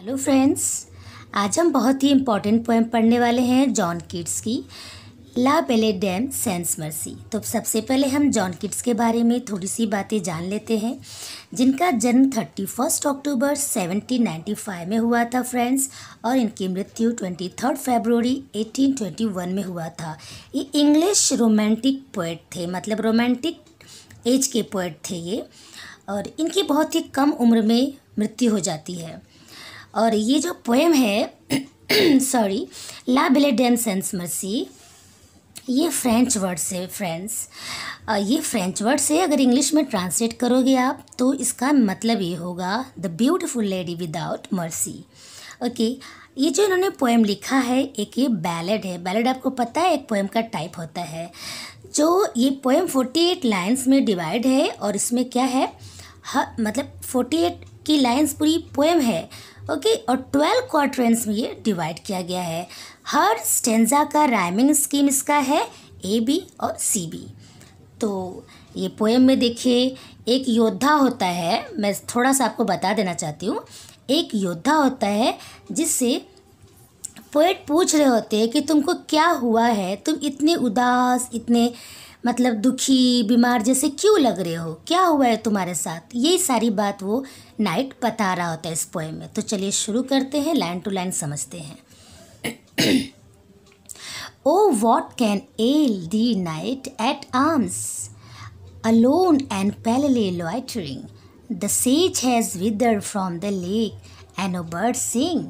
Hello friends आज हम बहुत ही इम्पॉर्टेंट पोएम पढ़ने वाले हैं जॉन किड्स की ला बेले डैम सेंस मर्सी तो सबसे पहले हम जॉन किड्स के बारे में थोड़ी सी बातें जान लेते हैं जिनका जन्म thirty first October seventeen ninety five में हुआ था फ्रेंड्स और इनकी मृत्यु twenty third February eighteen twenty one में हुआ था ये इंग्लिश रोमांटिक पोएट थे मतलब रोमांटिक एज के पोइट थे ये और इनकी बहुत ही कम उम्र में मृत्यु हो जाती है और ये जो पोएम है सॉरी ला बिलेडेम सेंस मर्सी ये फ्रेंच वर्ड से फ्रेंड्स ये फ्रेंच वर्ड से अगर इंग्लिश में ट्रांसलेट करोगे आप तो इसका मतलब ये होगा the beautiful lady without mercy okay ये जो इन्होंने पोएम लिखा है एक ये बैलेड है बैलेड आपको पता है एक पोएम का टाइप होता है जो ये पोएम फोर्टी एट लाइन्स में डिवाइड है और इसमें क्या है हर मतलब एट की लाइन्स पूरी पोएम है ओके और ट्वेल्व क्वार्टर्स में ये डिवाइड किया गया है हर स्टेंजा का राइमिंग स्कीम इसका है ए बी और सी बी तो ये पोएम में देखिए एक योद्धा होता है मैं थोड़ा सा आपको बता देना चाहती हूँ एक योद्धा होता है जिससे पोएट पूछ रहे होते हैं कि तुमको क्या हुआ है तुम इतने उदास इतने मतलब दुखी बीमार जैसे क्यों लग रहे हो क्या हुआ है तुम्हारे साथ यही सारी बात वो नाइट बता रहा होता है इस पोएम में तो चलिए शुरू करते हैं लाइन टू लाइन समझते हैं O what can ail thee knight at arms alone and palely loitering the सेज has wither from the lake and O bird sing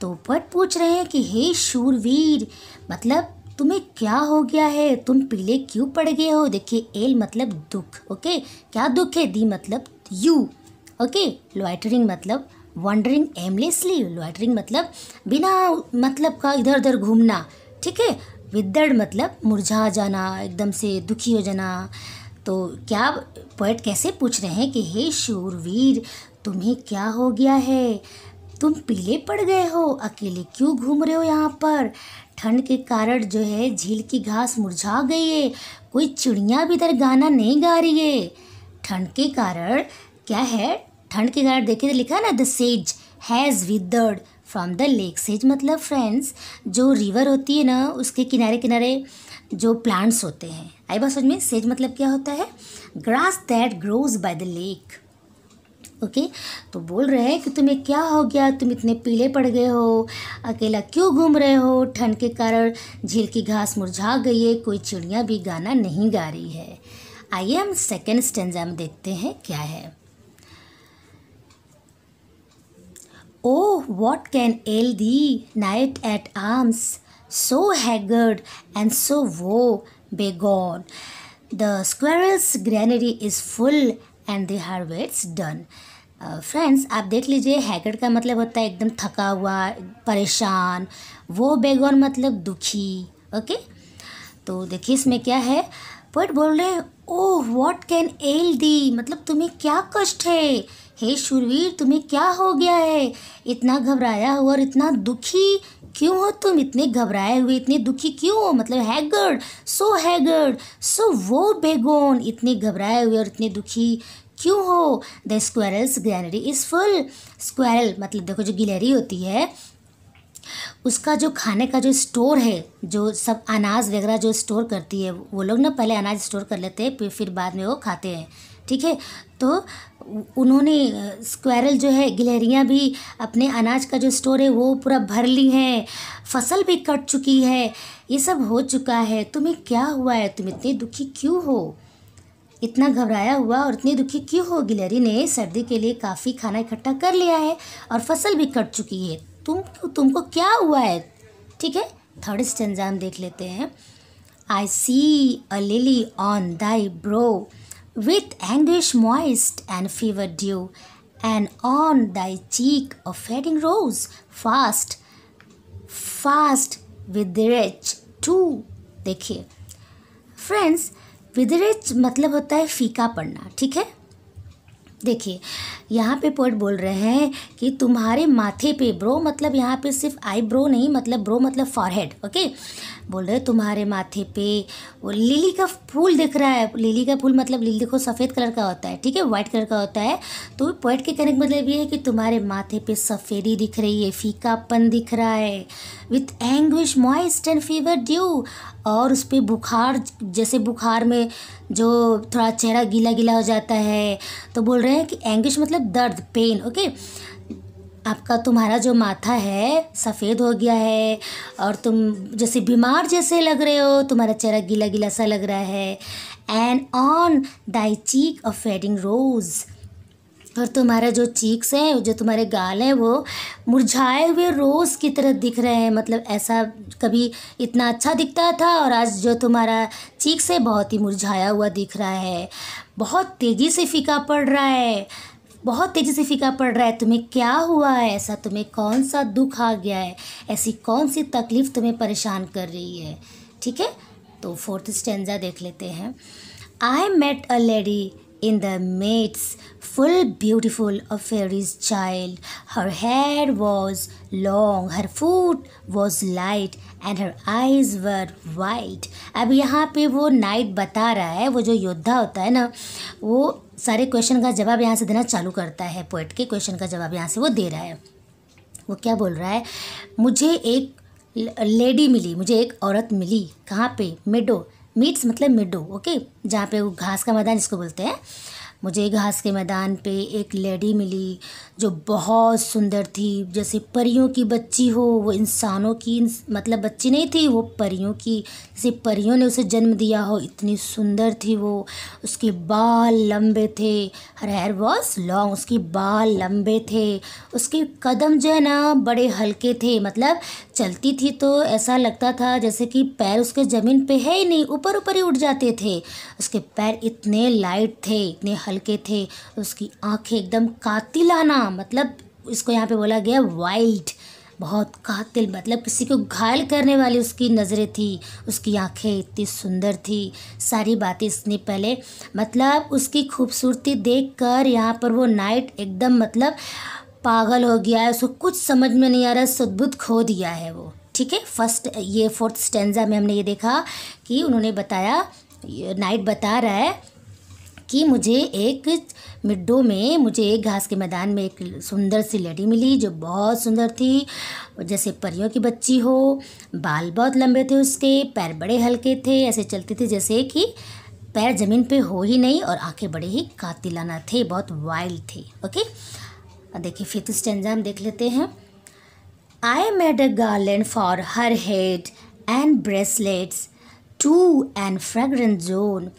तो पट पूछ रहे हैं कि हे शूरवीर मतलब तुम्हें क्या हो गया है तुम पीले क्यों पड़ गए हो देखिए एल मतलब दुख ओके क्या दुख है दी मतलब यू ओके लॉइटरिंग मतलब वंडरिंग एमलेसली लॉइटरिंग मतलब बिना मतलब का इधर उधर घूमना ठीक है विदड़ मतलब मुरझा जाना एकदम से दुखी हो जाना तो क्या पोइट कैसे पूछ रहे हैं कि हे शूरवीर तुम्हें क्या हो गया है तुम पीले पड़ गए हो अकेले क्यों घूम रहे हो यहाँ पर ठंड के कारण जो है झील की घास मुरझा गई है कोई चिड़िया भी इधर गाना नहीं गा रही है ठंड के कारण क्या है ठंड के कारण देखिए तो लिखा ना the sage has withered from the lake says मतलब फ्रेंड्स जो रिवर होती है ना उसके किनारे किनारे जो प्लांट्स होते हैं आई बात समझ में सेज मतलब क्या होता है grass that grows by the lake okay तो बोल रहे हैं कि तुम्हें क्या हो गया तुम इतने पीले पड़ गए हो अकेला क्यों घूम रहे हो ठंड के कारण झील की घास मुरझा गई है कोई चिड़िया भी गाना नहीं गा रही है आइए हम सेकेंड स्टेंजा में देखते हैं क्या है O what can ail thee knight at arms so haggard and so woe begone the squirrel's granary is full and the harvest's done friends आप देख लीजिए हैगड़ का मतलब होता है एकदम थका हुआ परेशान वो बेगौर मतलब दुखी ओके तो देखिए इसमें क्या है पोइट बोल रहे हैं oh what can ail thee मतलब तुम्हें क्या कष्ट है हे शुरवीर तुम्हें क्या हो गया है इतना घबराया हुआ और इतना दुखी क्यों हो तुम इतने घबराए हुए इतने दुखी क्यों हो मतलब हैगर्ड सो हैगर्ड सो वो बेगोन इतने घबराए हुए और इतने दुखी क्यों हो the squirrel's granary is full squirrel मतलब देखो जो गिलहरी होती है उसका जो खाने का जो स्टोर है जो सब अनाज वगैरह जो स्टोर करती है वो लोग ना पहले अनाज स्टोर कर लेते हैं फिर बाद में वो खाते हैं ठीक है तो उन्होंने स्क्वायरल जो है गिलहरियाँ भी अपने अनाज का जो स्टोर है वो पूरा भर ली है फसल भी कट चुकी है ये सब हो चुका है तुम्हें क्या हुआ है तुम इतने दुखी क्यों हो इतना घबराया हुआ और इतनी दुखी क्यों हो गिलहरी ने सर्दी के लिए काफ़ी खाना इकट्ठा कर लिया है और फसल भी कट चुकी है तुम तुमको क्या हुआ है ठीक है थर्ड स्टंजाम देख लेते हैं I see a lily on thy brow with anguish moist and fever dew and on thy cheek a fading rose fast fast withereth too देखिए फ्रेंड्स विदरेज मतलब होता है फीका पड़ना ठीक है देखिए यहाँ पे पोइट बोल रहे हैं कि तुम्हारे माथे पे ब्रो मतलब यहाँ पे सिर्फ आई ब्रो नहीं मतलब ब्रो मतलब फॉरहेड ओके बोल रहे तुम्हारे माथे पे वो लिली का फूल दिख रहा है लिली का फूल मतलब लिली देखो सफ़ेद कलर का होता है ठीक है वाइट कलर का होता है तो पोइट के कनेक्ट मतलब ये है कि तुम्हारे माथे पे सफ़ेदी दिख रही है फीकापन दिख रहा है with anguish moist and fever dew और उस पर बुखार जैसे बुखार में जो थोड़ा चेहरा गीला गीला हो जाता है तो बोल रहे हैं कि एंग्विश मतलब दर्द पेन ओके आपका तुम्हारा जो माथा है सफ़ेद हो गया है और तुम जैसे बीमार जैसे लग रहे हो तुम्हारा चेहरा गीला गीला सा लग रहा है and on thy cheek of fading rose और तुम्हारा जो चीक्स है जो तुम्हारे गाल हैं वो मुरझाए हुए रोज़ की तरह दिख रहे हैं मतलब ऐसा कभी इतना अच्छा दिखता था और आज जो तुम्हारा चीक्स है बहुत ही मुरझाया हुआ दिख रहा है बहुत तेज़ी से फीका पड़ रहा है बहुत तेज़ी से फीका पड़ रहा है तुम्हें क्या हुआ है ऐसा तुम्हें कौन सा दुख आ गया है ऐसी कौन सी तकलीफ़ तुम्हें परेशान कर रही है ठीक है तो फोर्थ स्टेंजा देख लेते हैं I met a lady in the midst, full beautiful a fairy's child. Her hair was long, her foot was light and her eyes were wild अब यहाँ पे वो नाइट बता रहा है वो जो योद्धा होता है ना वो सारे क्वेश्चन का जवाब यहाँ से देना चालू करता है पोइट के क्वेश्चन का जवाब यहाँ से वो दे रहा है वो क्या बोल रहा है मुझे एक लेडी मिली मुझे एक औरत मिली कहाँ पे मेडो मीट्स मतलब मिडो ओके जहाँ पे वो घास का मैदान इसको बोलते हैं मुझे घास के मैदान पे एक लेडी मिली जो बहुत सुंदर थी जैसे परियों की बच्ची हो वो इंसानों की मतलब बच्ची नहीं थी वो परियों की जैसे परियों ने उसे जन्म दिया हो इतनी सुंदर थी वो उसके बाल लंबे थे हर हेयर वॉज लॉन्ग उसके बाल लंबे थे उसके कदम जो है ना बड़े हल्के थे मतलब चलती थी तो ऐसा लगता था जैसे कि पैर उसके ज़मीन पे है ही नहीं ऊपर ऊपर ही उठ जाते थे उसके पैर इतने लाइट थे इतने हल्के थे उसकी आंखें एकदम कातिलाना मतलब इसको यहाँ पे बोला गया वाइल्ड बहुत कातिल मतलब किसी को घायल करने वाली उसकी नज़रें थी उसकी आंखें इतनी सुंदर थी सारी बातें इसने पहले मतलब उसकी खूबसूरती देखकर यहाँ पर वो नाइट एकदम मतलब पागल हो गया है उसको कुछ समझ में नहीं आ रहा है सदबुद्ध खो दिया है वो ठीक है फर्स्ट ये फोर्थ स्टेंजा में हमने ये देखा कि उन्होंने बताया नाइट बता रहा है कि मुझे एक मिड्डो में मुझे एक घास के मैदान में एक सुंदर सी लेडी मिली जो बहुत सुंदर थी जैसे परियों की बच्ची हो बाल बहुत लंबे थे उसके पैर बड़े हल्के थे ऐसे चलते थे जैसे कि पैर ज़मीन पे हो ही नहीं और आंखें बड़े ही कातिलाना थे बहुत वाइल्ड थे ओके देखिए फिफ्थ तो स्टेंजा हम देख लेते हैं I made a garland for her head and bracelets too and fragrance zone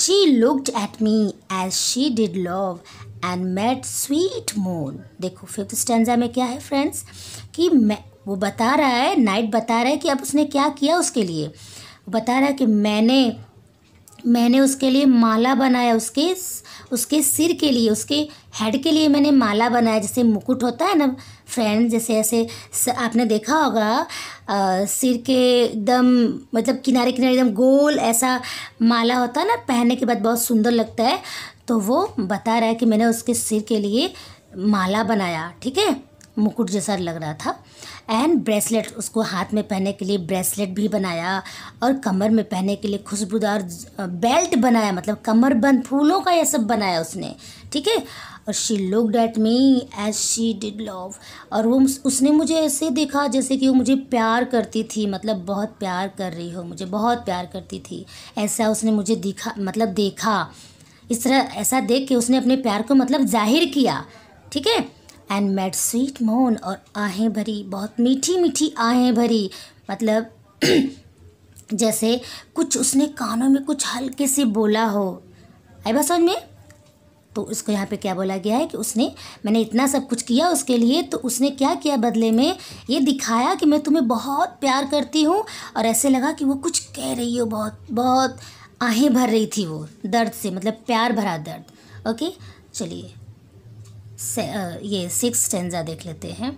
she looked at me as she did love and made sweet moan देखो फिफ्थ तो स्टेंजा में क्या है फ्रेंड्स कि मैं वो बता रहा है नाइट बता रहा है कि अब उसने क्या किया उसके लिए बता रहा है कि मैंने मैंने उसके लिए माला बनाया उसके उसके सिर के लिए उसके हेड के लिए मैंने माला बनाया जैसे मुकुट होता है ना फ्रेंड जैसे ऐसे आपने देखा होगा आ, सिर के एकदम मतलब किनारे किनारे एकदम गोल ऐसा माला होता है ना पहनने के बाद बहुत सुंदर लगता है तो वो बता रहा है कि मैंने उसके सिर के लिए माला बनाया ठीक है मुकुट जैसा लग रहा था एंड ब्रेसलेट उसको हाथ में पहनने के लिए ब्रेसलेट भी बनाया और कमर में पहनने के लिए खुशबूदार बेल्ट बनाया मतलब कमर बंद फूलों का यह सब बनाया उसने ठीक है और she looked at me as she did love और वो उसने मुझे ऐसे देखा जैसे कि वो मुझे प्यार करती थी मतलब बहुत प्यार कर रही हो मुझे बहुत प्यार करती थी ऐसा उसने मुझे दिखा मतलब देखा इस तरह ऐसा देख के उसने अपने प्यार को मतलब जाहिर किया ठीक है एंड मेड स्वीट मोन और आहें भरी बहुत मीठी मीठी आहें भरी मतलब जैसे कुछ उसने कानों में कुछ हल्के से बोला हो आई बात समझ में तो उसको यहाँ पे क्या बोला गया है कि उसने मैंने इतना सब कुछ किया उसके लिए तो उसने क्या किया बदले में ये दिखाया कि मैं तुम्हें बहुत प्यार करती हूँ और ऐसे लगा कि वो कुछ कह रही हो बहुत बहुत आहें भर रही थी वो दर्द से मतलब प्यार भरा दर्द ओके चलिए से, ये सिक्स टेंजा देख लेते हैं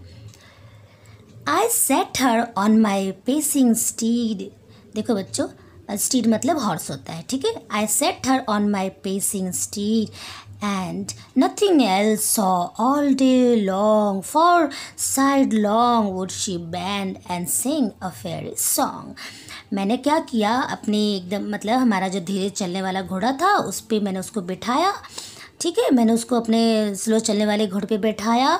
I set her on my pacing steed देखो बच्चों स्टीड मतलब हॉर्स होता है ठीक है I set her on my pacing steed and nothing else saw all day long for sidelong would she bend and sing a fair song मैंने क्या किया अपने एकदम मतलब हमारा जो धीरे चलने वाला घोड़ा था उस पर मैंने उसको बिठाया ठीक है मैंने उसको अपने स्लो चलने वाले घोड़े पे बैठाया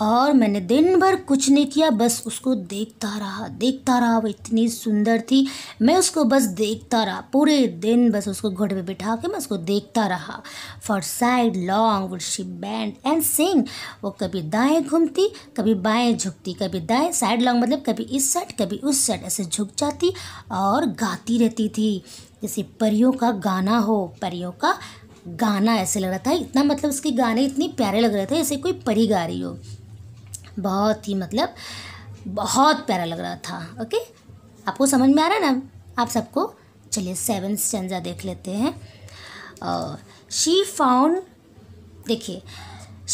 और मैंने दिन भर कुछ नहीं किया बस उसको देखता रहा देखता रहा वो इतनी सुंदर थी मैं उसको बस देखता रहा पूरे दिन बस उसको घोड़े पे बैठा के मैं उसको देखता रहा for sidelong would she bend and sing वो कभी दाएं घूमती कभी बाएं झुकती कभी दाएं साइड लॉन्ग मतलब कभी इस साइड कभी उस साइड ऐसे झुक जाती और गाती रहती थी जैसे परियों का गाना हो परियों का गाना ऐसे लग रहा था इतना मतलब उसके गाने इतने प्यारे लग रहे थे ऐसे कोई परी गा रही हो बहुत ही मतलब बहुत प्यारा लग रहा था ओके आपको समझ में आ रहा है ना आप सबको चलिए सेवन स्टेंजा देख लेते हैं शी फाउंड देखिए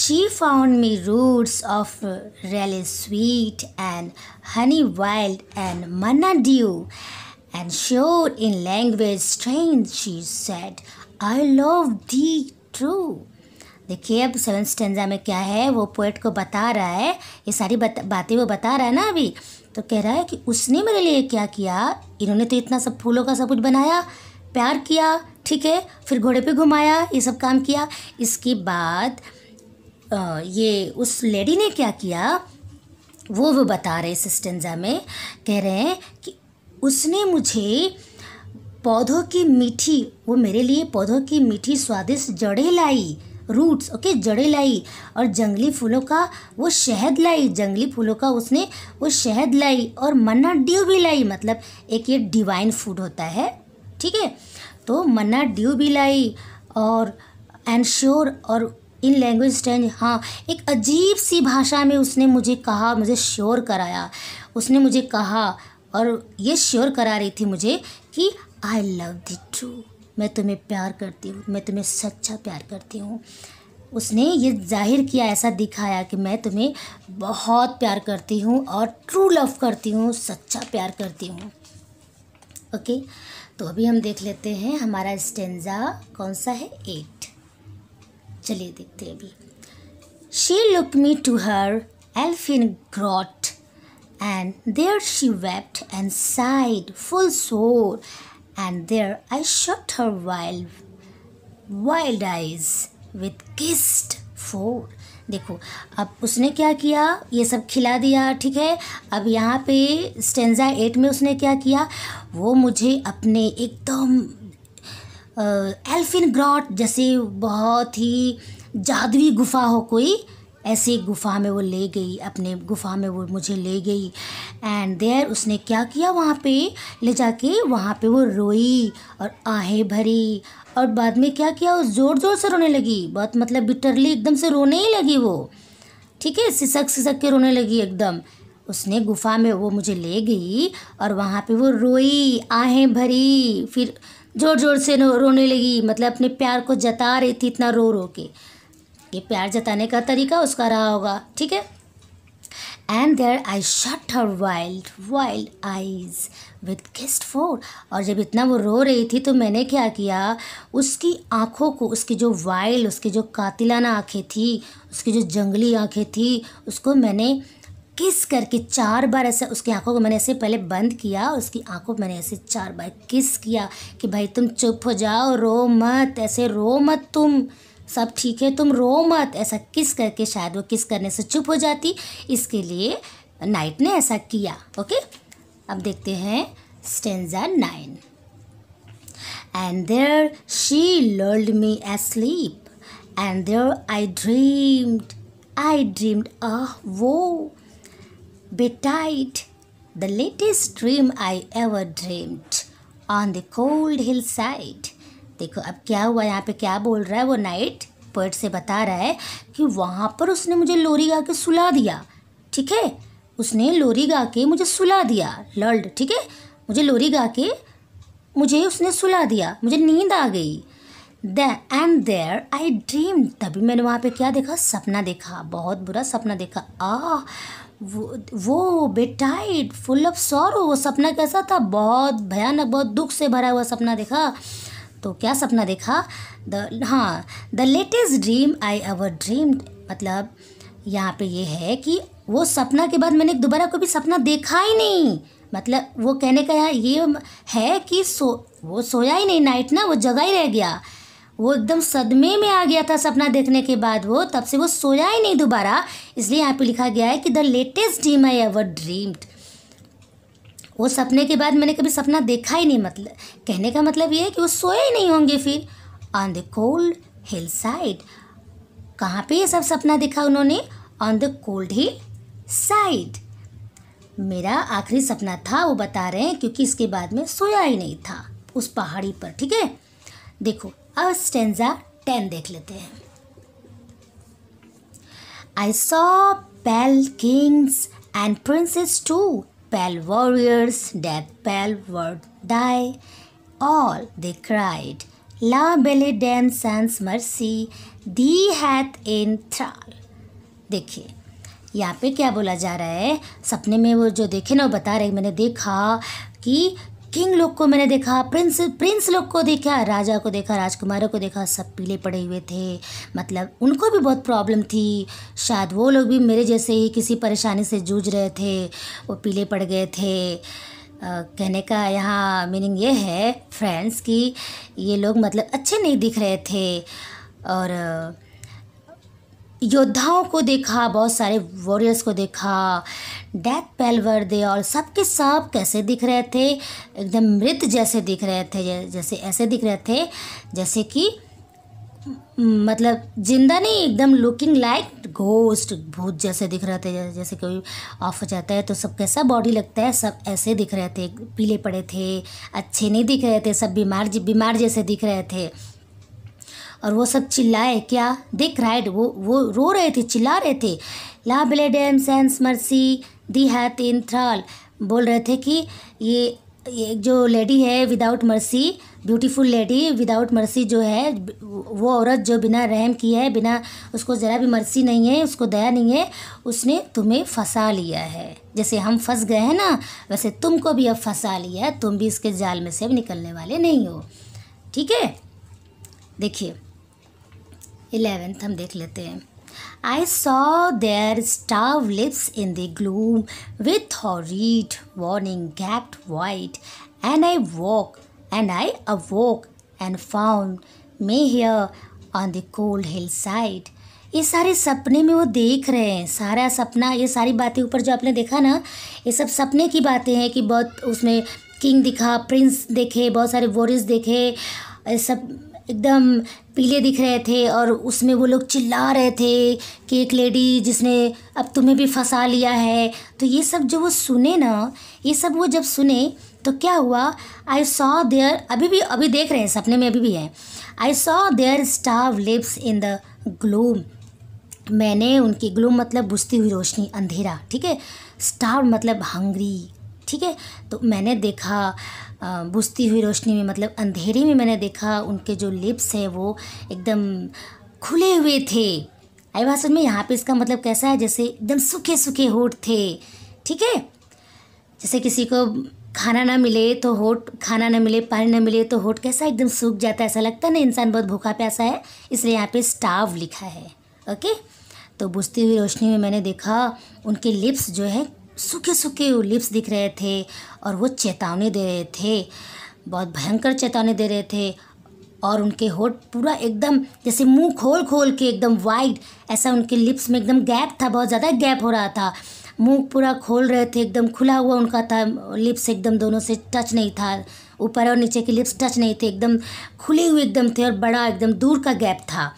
she found me roots of relish sweet and honey wild and manna dew and sure in language strange she said I love thee true देखिए अब सेवन स्टेंजा में क्या है वो पोएट को बता रहा है ये सारी बत, बातें वो बता रहा है ना अभी तो कह रहा है कि उसने मेरे लिए क्या किया इन्होंने तो इतना सब फूलों का सब कुछ बनाया प्यार किया ठीक है फिर घोड़े पे घुमाया ये सब काम किया इसके बाद ये उस लेडी ने क्या किया वो वो बता रहे इस स्टेंजा में कह रहे हैं कि उसने मुझे पौधों की मीठी वो मेरे लिए पौधों की मीठी स्वादिष्ट जड़ें लाई रूट्स ओके जड़ें लाई और जंगली फूलों का वो शहद लाई जंगली फूलों का उसने वो शहद लाई और मन्ना ड्यू भी लाई मतलब एक ये डिवाइन फूड होता है ठीक है तो मन्ना ड्यू भी लाई और एंड श्योर और इन लैंग्वेज चेंज हाँ एक अजीब सी भाषा में उसने मुझे कहा मुझे श्योर कराया उसने मुझे कहा और ये श्योर करा रही थी मुझे कि आई लव दी ट्रू मैं तुम्हें प्यार करती हूँ मैं तुम्हें सच्चा प्यार करती हूँ उसने ये जाहिर किया ऐसा दिखाया कि मैं तुम्हें बहुत प्यार करती हूँ और ट्रू लव करती हूँ सच्चा प्यार करती हूँ ओके तो अभी हम देख लेते हैं हमारा स्टेंजा कौन सा है एट चलिए देखते हैं अभी she look me to her elfin grot and there she wept and sighed full sore and there I shot her wild wild eyes with kissed four देखो अब उसने क्या किया ये सब खिला दिया ठीक है अब यहाँ पे स्टेंजा एट में उसने क्या किया वो मुझे अपने एकदम एल्फिन ग्रॉट जैसे बहुत ही जादुई गुफा हो कोई ऐसी गुफ़ा में वो ले गई अपने गुफ़ा में वो मुझे ले गई एंड देयर उसने क्या किया वहाँ पे ले जाके वहाँ पे वो रोई और आहें भरी और बाद में क्या किया वो ज़ोर ज़ोर से रोने लगी बहुत मतलब बिटरली एकदम से रोने ही लगी वो ठीक है सिसक सिसक के रोने लगी एकदम उसने गुफा में वो मुझे ले गई और वहाँ पे वो रोई आहें भरी फिर ज़ोर ज़ोर से रोने लगी मतलब अपने प्यार को जता रही थी इतना रो रो के ये प्यार जताने का तरीका उसका रहा होगा ठीक है and there I shut her wild wild eyes with kissed four और जब इतना वो रो रही थी तो मैंने क्या किया उसकी आँखों को उसकी जो वाइल्ड उसकी जो कातिलाना आँखें थी उसकी जो जंगली आँखें थी उसको मैंने किस करके चार बार ऐसा उसकी आंखों को मैंने ऐसे पहले बंद किया उसकी आंखों को मैंने ऐसे चार बार किस किया कि भाई तुम चुप हो जाओ रो मत ऐसे रो मत तुम सब ठीक है तुम रो मत ऐसा किस करके शायद वो किस करने से चुप हो जाती इसके लिए नाइट ने ऐसा किया ओके अब देखते हैं stanza nine and there she lulled me asleep and there I dreamed I dreamed a woe the the latest dream I ever dreamed on the cold hillside. देखो अब क्या हुआ यहाँ पे क्या बोल रहा है वो नाइट पर्ट से बता रहा है कि वहाँ पर उसने मुझे लोरी गा के सुला दिया ठीक है उसने लोरी गा के मुझे सुला दिया लर्ड ठीक है मुझे लोरी गा के मुझे उसने सुला दिया मुझे नींद आ गई the and there I dream तभी मैंने वहाँ पे क्या देखा सपना देखा बहुत बुरा सपना देखा आ वो वो बेटाइड फुल ऑफ सॉरो वो सपना कैसा था बहुत भयानक बहुत दुख से भरा हुआ सपना देखा तो क्या सपना देखा द हाँ the latest dream I ever dream मतलब यहाँ पे ये है कि वो सपना के बाद मैंने दोबारा कोई भी सपना देखा ही नहीं मतलब वो कहने का यहाँ ये है कि सो वो सोया ही नहीं नाइट ना वो जगह ही रह गया वो एकदम सदमे में आ गया था सपना देखने के बाद वो तब से वो सोया ही नहीं दोबारा इसलिए यहाँ पे लिखा गया है कि the latest dream I ever dreamed वो सपने के बाद मैंने कभी सपना देखा ही नहीं मतलब कहने का मतलब ये है कि वो सोए ही नहीं होंगे फिर on the cold hill side कहाँ पे ये सब सपना देखा उन्होंने on the cold hill side मेरा आखिरी सपना था वो बता रहे हैं क्योंकि इसके बाद में सोया ही नहीं था उस पहाड़ी पर ठीक है देखो अब स्टेंजा टेन देख लेते हैं I saw pale kings and princes too Pal warriors, Death Pal would die. All they cried, La Belle Dame sans mercy, thee hath in thrall. देखिए यहाँ पे क्या बोला जा रहा है सपने में वो जो देखे ना वो बता रहे मैंने देखा कि किंग लोग को मैंने देखा प्रिंस प्रिंस लोग को देखा राजा को देखा राजकुमारों को देखा सब पीले पड़े हुए थे मतलब उनको भी बहुत प्रॉब्लम थी शायद वो लोग भी मेरे जैसे ही किसी परेशानी से जूझ रहे थे वो पीले पड़ गए थे Uh, कहने का यहाँ मीनिंग ये है फ्रेंड्स कि ये लोग मतलब अच्छे नहीं दिख रहे थे और योद्धाओं को देखा बहुत सारे वॉरियर्स को देखा डेथ पेलवर दे और सबके सब कैसे दिख रहे थे एकदम मृत जैसे दिख रहे थे जैसे ऐसे दिख रहे थे जैसे कि मतलब जिंदा नहीं एकदम लुकिंग लाइक घोस्ट भूत जैसे दिख रहे थे जैसे कोई ऑफ हो जाता है तो सब कैसा बॉडी लगता है सब ऐसे दिख रहे थे पीले पड़े थे अच्छे नहीं दिख रहे थे सब बीमार बीमार जैसे दिख रहे थे और वो सब चिल्लाए क्या देख राइट वो वो रो रहे थे चिल्ला रहे थे La बिलेडेम sense Merci thee hath in thrall बोल रहे थे कि ये एक जो लेडी है without mercy beautiful lady without mercy जो है वो औरत जो बिना रहम की है बिना उसको ज़रा भी मर्सी नहीं है उसको दया नहीं है उसने तुम्हें फंसा लिया है जैसे हम फंस गए हैं ना वैसे तुमको भी अब फंसा लिया है तुम भी इसके जाल में से अब निकलने वाले नहीं हो ठीक है देखिए इलेवेंथ हम देख लेते हैं I saw their starved lips in the gloom with horrid warning gaped wide and I woke and I awoke and found me here on the cold hill side ये सारे सपने में वो देख रहे हैं सारा सपना ये सारी बातें ऊपर जो आपने देखा ना ये सब सपने की बातें हैं कि बहुत उसमें किंग दिखा प्रिंस देखे बहुत सारे वॉरियर्स देखे सब एकदम पीले दिख रहे थे और उसमें वो लोग चिल्ला रहे थे कि एक लेडी जिसने अब तुम्हें भी फंसा लिया है तो ये सब जो वो सुने ना ये सब वो जब सुने तो क्या हुआ आई सॉ देयर अभी भी अभी देख रहे हैं सपने में अभी भी है I saw their starved lips in the gloom मैंने उनकी ग्लूम मतलब बुझती हुई रोशनी अंधेरा ठीक है स्टाव मतलब हंग्री ठीक है तो मैंने देखा बुझती हुई रोशनी में मतलब अंधेरे में मैंने देखा उनके जो लिप्स है वो एकदम खुले हुए थे आई समझ में यहाँ पे इसका मतलब कैसा है जैसे एकदम सूखे सूखे होठ थे ठीक है जैसे किसी को खाना ना मिले तो होठ खाना ना मिले पानी ना मिले तो होठ कैसा एकदम सूख जाता है ऐसा लगता है ना इंसान बहुत भूखा प्यासा है इसलिए यहाँ पे स्टाव लिखा है ओके तो बुझती हुई रोशनी में मैंने देखा उनके लिप्स जो है सूखे सूखे लिप्स दिख रहे थे और वो चेतावनी दे रहे थे बहुत भयंकर चेतावनी दे रहे थे और उनके होठ पूरा एकदम जैसे मुंह खोल खोल के एकदम वाइड ऐसा उनके लिप्स में एकदम गैप था बहुत ज़्यादा गैप हो रहा था मुंह पूरा खोल रहे थे एकदम खुला हुआ उनका था लिप्स एकदम दोनों से टच नहीं था ऊपर और नीचे के लिप्स टच नहीं थे एकदम खुले हुए एकदम थे और बड़ा एकदम दूर का गैप था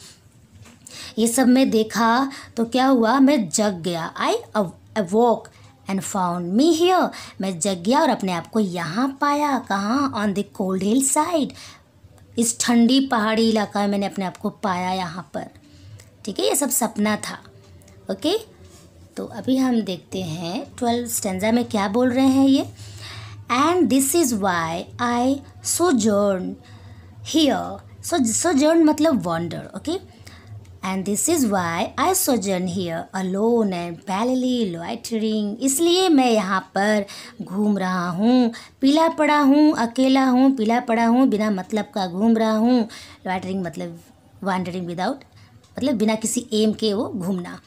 ये सब मैं देखा तो क्या हुआ मैं जग गया I awoke and found me here मैं जग गया और अपने आप को यहाँ पाया कहाँ on the cold hill side इस ठंडी पहाड़ी इलाका में मैंने अपने आप को पाया यहाँ पर ठीक है ये सब सपना था ओके तो अभी हम देखते हैं ट्वेल्थ स्टेंजा में क्या बोल रहे हैं ये and this is why I sojourn here so sojourn मतलब wander okay okay? And this is why I sojourn here alone and palely loitering इसलिए मैं यहाँ पर घूम रहा हूँ पीला पड़ा हूँ अकेला हूँ पीला पड़ा हूँ बिना मतलब का घूम रहा हूँ लॉइटरिंग मतलब वांडरिंग विदाउट मतलब बिना किसी एम के वो घूमना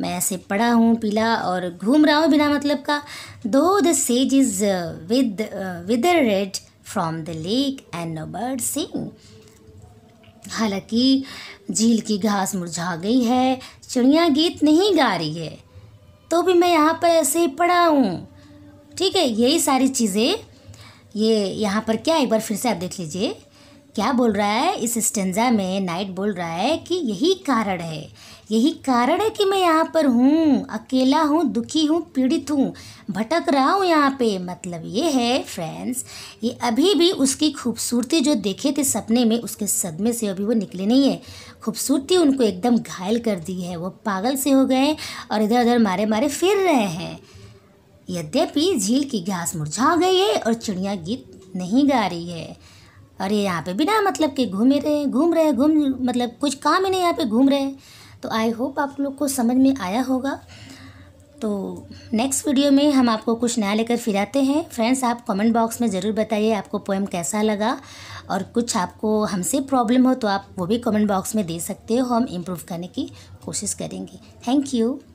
मैं ऐसे पड़ा हूँ पीला और घूम रहा हूँ बिना मतलब का दो द सेज is with withered from the lake and no bird sing हालांकि झील की घास मुरझा गई है चिड़िया गीत नहीं गा रही है तो भी मैं यहाँ पर ऐसे ही पड़ा हूँ ठीक है यही सारी चीज़ें ये यहाँ पर क्या एक बार फिर से आप देख लीजिए क्या बोल रहा है इस स्टेंजा में नाइट बोल रहा है कि यही कारण है यही कारण है कि मैं यहाँ पर हूँ अकेला हूँ दुखी हूँ पीड़ित हूँ भटक रहा हूँ यहाँ पे मतलब ये है फ्रेंड्स ये अभी भी उसकी खूबसूरती जो देखे थे सपने में उसके सदमे से अभी वो निकले नहीं है खूबसूरती उनको एकदम घायल कर दी है वो पागल से हो गए और इधर उधर मारे मारे फिर रहे हैं यद्यपि झील की घास मुरझा गई है और चिड़िया गीत नहीं गा रही है और ये यहाँ पे बिना मतलब के घूमे रहे घूम रहे घूम मतलब कुछ काम ही नहीं यहाँ पे घूम रहे तो आई होप आप लोग को समझ में आया होगा तो नेक्स्ट वीडियो में हम आपको कुछ नया लेकर फिर आते हैं फ्रेंड्स आप कमेंट बॉक्स में ज़रूर बताइए आपको पोएम कैसा लगा और कुछ आपको हमसे प्रॉब्लम हो तो आप वो भी कमेंट बॉक्स में दे सकते हो हम इम्प्रूव करने की कोशिश करेंगे थैंक यू